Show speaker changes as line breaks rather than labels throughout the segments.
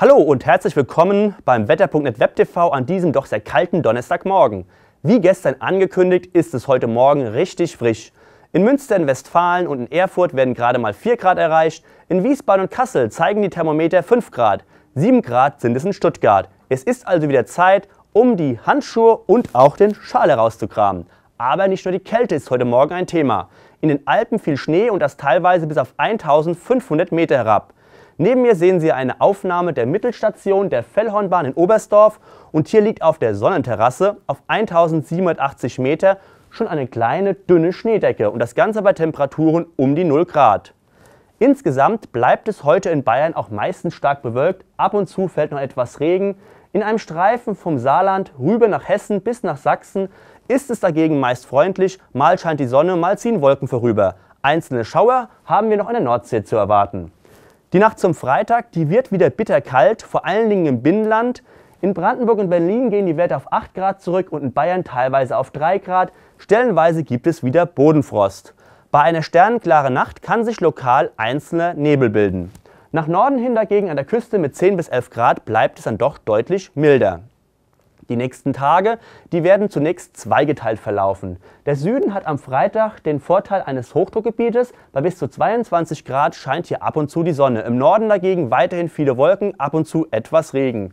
Hallo und herzlich willkommen beim Wetter.net WebTV an diesem doch sehr kalten Donnerstagmorgen. Wie gestern angekündigt, ist es heute Morgen richtig frisch. In Münster, in Westfalen und in Erfurt werden gerade mal 4 Grad erreicht. In Wiesbaden und Kassel zeigen die Thermometer 5 Grad. 7 Grad sind es in Stuttgart. Es ist also wieder Zeit, um die Handschuhe und auch den Schal herauszukramen. Aber nicht nur die Kälte ist heute Morgen ein Thema. In den Alpen fiel Schnee und das teilweise bis auf 1500 Meter herab. Neben mir sehen Sie eine Aufnahme der Mittelstation der Fellhornbahn in Oberstdorf und hier liegt auf der Sonnenterrasse auf 1780 Meter schon eine kleine dünne Schneedecke und das Ganze bei Temperaturen um die 0 Grad. Insgesamt bleibt es heute in Bayern auch meistens stark bewölkt, ab und zu fällt noch etwas Regen. In einem Streifen vom Saarland rüber nach Hessen bis nach Sachsen ist es dagegen meist freundlich, mal scheint die Sonne, mal ziehen Wolken vorüber. Einzelne Schauer haben wir noch an der Nordsee zu erwarten. Die Nacht zum Freitag, die wird wieder bitterkalt, vor allen Dingen im Binnenland. In Brandenburg und Berlin gehen die Werte auf 8 Grad zurück und in Bayern teilweise auf 3 Grad. Stellenweise gibt es wieder Bodenfrost. Bei einer sternenklaren Nacht kann sich lokal einzelner Nebel bilden. Nach Norden hin dagegen an der Küste mit 10 bis 11 Grad bleibt es dann doch deutlich milder. Die nächsten Tage, die werden zunächst zweigeteilt verlaufen. Der Süden hat am Freitag den Vorteil eines Hochdruckgebietes. Bei bis zu 22 Grad scheint hier ab und zu die Sonne. Im Norden dagegen weiterhin viele Wolken, ab und zu etwas Regen.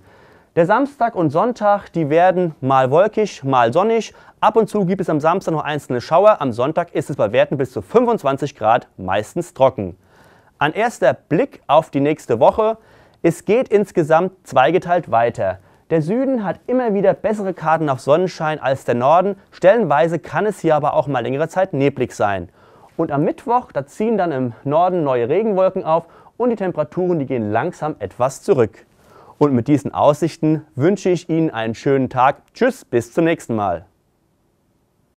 Der Samstag und Sonntag, die werden mal wolkig, mal sonnig. Ab und zu gibt es am Samstag noch einzelne Schauer. Am Sonntag ist es bei Werten bis zu 25 Grad meistens trocken. Ein erster Blick auf die nächste Woche. Es geht insgesamt zweigeteilt weiter. Der Süden hat immer wieder bessere Karten auf Sonnenschein als der Norden. Stellenweise kann es hier aber auch mal längere Zeit neblig sein. Und am Mittwoch, da ziehen dann im Norden neue Regenwolken auf und die Temperaturen, die gehen langsam etwas zurück. Und mit diesen Aussichten wünsche ich Ihnen einen schönen Tag. Tschüss, bis zum nächsten Mal.